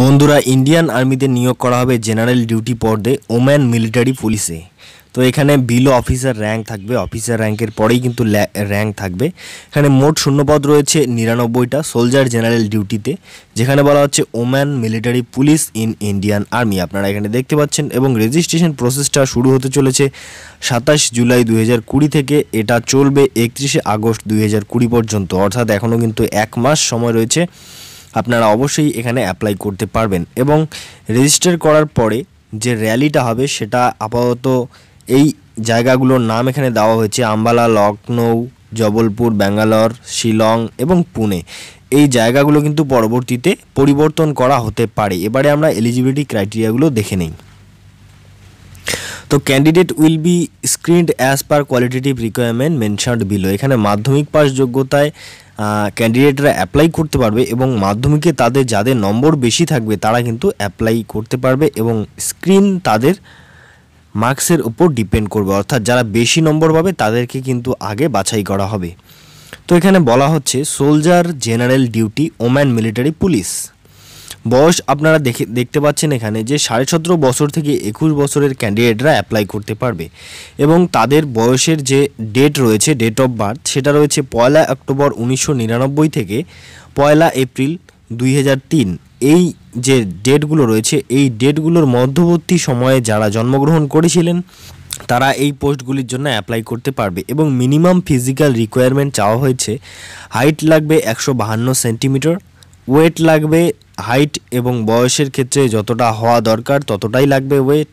বন্ধুরা ইন্ডিয়ান আর্মিতে নিয়োগ করা হবে জেনারেল ডিউটি পর্দে ওম্যান মিলিটারি পুলিশে তো এখানে বিলো অফিসার র্যাঙ্ক থাকবে অফিসার র্যাঙ্কের পরেই কিন্তু র্যাঙ্ক থাকবে এখানে মোট শূন্যপদ রয়েছে নিরানব্বইটা সোলজার জেনারেল ডিউটিতে যেখানে বলা হচ্ছে woman military police in Indian army আপনারা এখানে দেখতে পাচ্ছেন এবং রেজিস্ট্রেশন প্রসেসটা শুরু হতে চলেছে সাতাশ জুলাই দুই থেকে এটা চলবে একত্রিশে আগস্ট দুই পর্যন্ত অর্থাৎ এখনও কিন্তু এক মাস সময় রয়েছে আপনারা অবশ্যই এখানে অ্যাপ্লাই করতে পারবেন এবং রেজিস্টার করার পরে যে র্যালিটা হবে সেটা আপাতত এই জায়গাগুলোর নাম এখানে দেওয়া হয়েছে আম্বালা লখনৌ জবলপুর ব্যাঙ্গালোর শিলং এবং পুনে এই জায়গাগুলো কিন্তু পরবর্তীতে পরিবর্তন করা হতে পারে এবারে আমরা এলিজিবিলিটি ক্রাইটেরিয়াগুলো দেখে নিই তো candidate will be screened as per qualitative requirement mentioned below এখানে মাধ্যমিক পাস যোগ্যতায় ক্যান্ডিডেটরা অ্যাপ্লাই করতে পারবে এবং মাধ্যমিকে তাদের যাদের নম্বর বেশি থাকবে তারা কিন্তু অ্যাপ্লাই করতে পারবে এবং স্ক্রিন তাদের মার্কসের উপর ডিপেন্ড করবে অর্থাৎ যারা বেশি নম্বর পাবে তাদেরকে কিন্তু আগে বাছাই করা হবে তো এখানে বলা হচ্ছে soldier general duty woman military police বয়স আপনারা দেখে দেখতে পাচ্ছেন এখানে যে সাড়ে সতেরো বছর থেকে একুশ বছরের ক্যান্ডিডেটরা অ্যাপ্লাই করতে পারবে এবং তাদের বয়সের যে ডেট রয়েছে ডেট অফ বার্থ সেটা রয়েছে পয়লা অক্টোবর উনিশশো থেকে পয়লা এপ্রিল দুই এই যে ডেটগুলো রয়েছে এই ডেটগুলোর মধ্যবর্তী সময়ে যারা জন্মগ্রহণ করেছিলেন তারা এই পোস্টগুলির জন্য অ্যাপ্লাই করতে পারবে এবং মিনিমাম ফিজিক্যাল রিকোয়ারমেন্ট চাওয়া হয়েছে হাইট লাগবে একশো বাহান্ন সেন্টিমিটার ওয়েট লাগবে হাইট এবং বয়সের ক্ষেত্রে যতটা হওয়া দরকার ততটাই লাগবে ওয়েট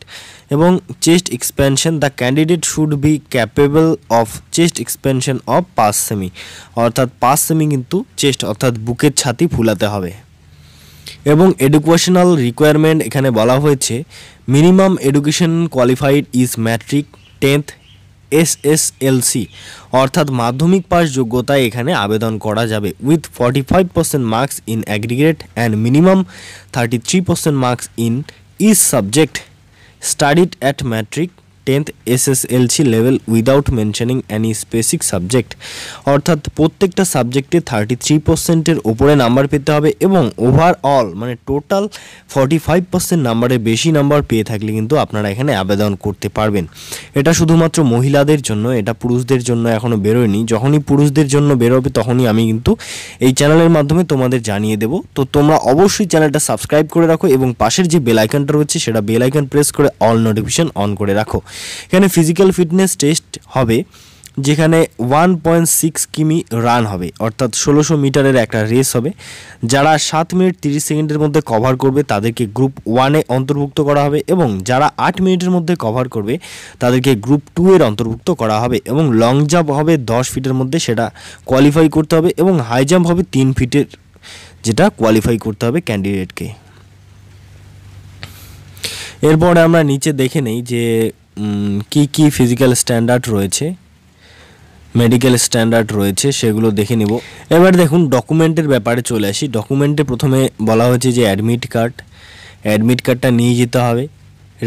এবং chest expansion the candidate should be capable of chest expansion of পাঁচ সেমি অর্থাৎ পাঁচ সেমি কিন্তু চেস্ট অর্থাৎ বুকের ছাতি ফুলাতে হবে এবং এডুকেশনাল রিকোয়ারমেন্ট এখানে বলা হয়েছে minimum education qualified is matric tenth SSLC অর্থাৎ মাধ্যমিক পাস যোগ্যতায় এখানে আবেদন করা যাবে with forty five percent marks in aggregate and minimum thirty three percent marks in is subject studied at matric tenth SSLC level without mentioning any specific subject অর্থাৎ প্রত্যেকটা সাবজেক্টে থার্টি থ্রি পার্সেন্টের ওপরে নাম্বার পেতে হবে এবং ওভারঅল মানে total forty five percent নাম্বারের বেশি নাম্বার পেয়ে থাকলে কিন্তু আপনারা এখানে আবেদন করতে পারবেন এটা শুধুমাত্র মহিলাদের জন্য এটা পুরুষদের জন্য এখনও বেরোয়নি যখনই পুরুষদের জন্য বেরোবে তখনই আমি কিন্তু এই চ্যানেলের মাধ্যমে তোমাদের জানিয়ে দেব তো তোমরা অবশ্যই চ্যানেলটা সাবস্ক্রাইব করে রাখো এবং পাশের যে বেল রয়েছে সেটা বেল প্রেস করে অল নোটিফিকেশান অন করে রাখো এখানে ফিজিক্যাল ফিটনেস টেস্ট হবে যেখানে ওয়ান পয়েন্ট সিক্স কিমি রান হবে অর্থাৎ ষোলোশো মিটারের একটা রেস হবে যারা সাত মিনিট তিরিশ সেকেন্ডের মধ্যে কভার করবে তাদেরকে গ্রুপ ওয়ানে অন্তর্ভুক্ত করা হবে এবং যারা আট মিনিটের মধ্যে কভার করবে তাদেরকে গ্রুপ টু এর অন্তর্ভুক্ত করা হবে এবং লং জাম্প হবে দশ ফিটের মধ্যে সেটা কোয়ালিফাই করতে হবে এবং হাই জাম্প হবে তিন ফিটের যেটা কোয়ালিফাই করতে হবে ক্যান্ডিডেটকে এরপরে আমরা নিচে দেখে নেই যে কি কি ফিজিক্যাল স্ট্যান্ডার্ড রয়েছে মেডিকেল স্ট্যান্ডার্ড রয়েছে সেগুলো দেখে নিব এবার দেখুন ডকুমেন্টের ব্যাপারে চলে আসি ডকুমেন্টে প্রথমে বলা হয়েছে যে অ্যাডমিট কার্ড অ্যাডমিট কার্ডটা নিয়ে যেতে হবে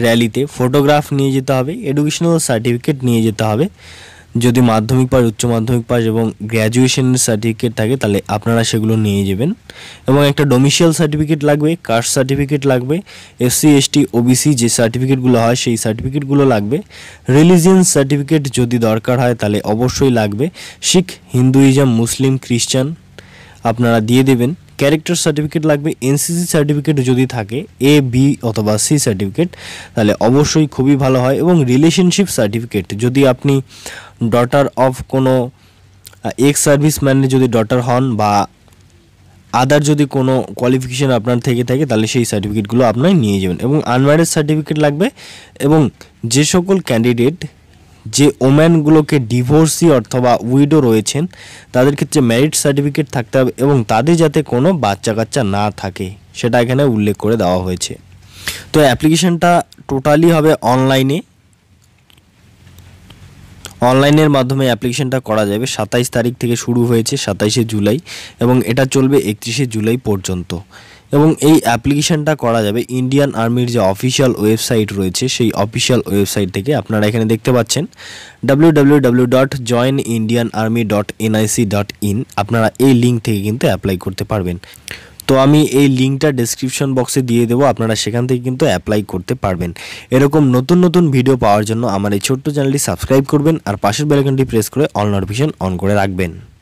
র্যালিতে ফটোগ্রাফ নিয়ে যেতে হবে এডুকেশনাল সার্টিফিকেট নিয়ে যেতে হবে যদি মাধ্যমিক পাস উচ্চ মাধ্যমিক পাস এবং গ্র্যাজুয়েশনের সার্টিফিকেট থাকে তাহলে আপনারা সেগুলো নিয়ে যাবেন এবং একটা ডোমিশিয়াল সার্টিফিকেট লাগবে কাস্ট সার্টিফিকেট লাগবে এসসি এসটি ওবিসি যে সার্টিফিকেটগুলো হয় সেই সার্টিফিকেটগুলো লাগবে রিলিজিয়ান সার্টিফিকেট যদি দরকার হয় তাহলে অবশ্যই লাগবে শিখ হিন্দুইজম মুসলিম খ্রিস্টান আপনারা দিয়ে দেবেন ক্যারেক্টার সার্টিফিকেট লাগবে এনসিসি সার্টিফিকেট যদি থাকে এ বি অথবা সি সার্টিফিকেট তাহলে অবশ্যই খুবই ভালো হয় এবং রিলেশনশিপ সার্টিফিকেট যদি আপনি ডটার অফ কোনো এক্স সার্ভিস ম্যানের যদি ডটার হন বা আদার যদি কোনো কোয়ালিফিকেশান আপনার থেকে থাকে তাহলে সেই সার্টিফিকেটগুলো আপনার নিয়ে যাবেন এবং আনম্যারেজ সার্টিফিকেট লাগবে এবং যে সকল ক্যান্ডিডেট যে ওম্যানগুলোকে ডিভোর্সি অথবা উইডো রয়েছেন তাদের ক্ষেত্রে ম্যারিড সার্টিফিকেট থাকতে হবে এবং তাদের যাতে কোনো বাচ্চা কাচ্চা না থাকে সেটা এখানে উল্লেখ করে দেওয়া হয়েছে তো অ্যাপ্লিকেশানটা টোটালি হবে অনলাইনে অনলাইনের মাধ্যমে অ্যাপ্লিকেশনটা করা যাবে সাতাইশ তারিখ থেকে শুরু হয়েছে সাতাইশে জুলাই এবং এটা চলবে একত্রিশে জুলাই পর্যন্ত এবং এই অ্যাপ্লিকেশানটা করা যাবে ইন্ডিয়ান আর্মির যে অফিসিয়াল ওয়েবসাইট রয়েছে সেই অফিসিয়াল ওয়েবসাইট থেকে আপনারা এখানে দেখতে পাচ্ছেন W dot join Indian army dot dot in আপনারা এই লিঙ্ক থেকে কিন্তু অ্যাপ্লাই করতে পারবেন তো আমি এই লিঙ্কটা ডেসক্রিপশন বক্সে দিয়ে দেবো আপনারা সেখান থেকে কিন্তু অ্যাপ্লাই করতে পারবেন এরকম নতুন নতুন ভিডিও পাওয়ার জন্য আমার এই ছোট্ট চ্যানেলটি সাবস্ক্রাইব করবেন আর পাশের বেলাকানটি প্রেস করে অল নোটিফিকেশন অন করে রাখবেন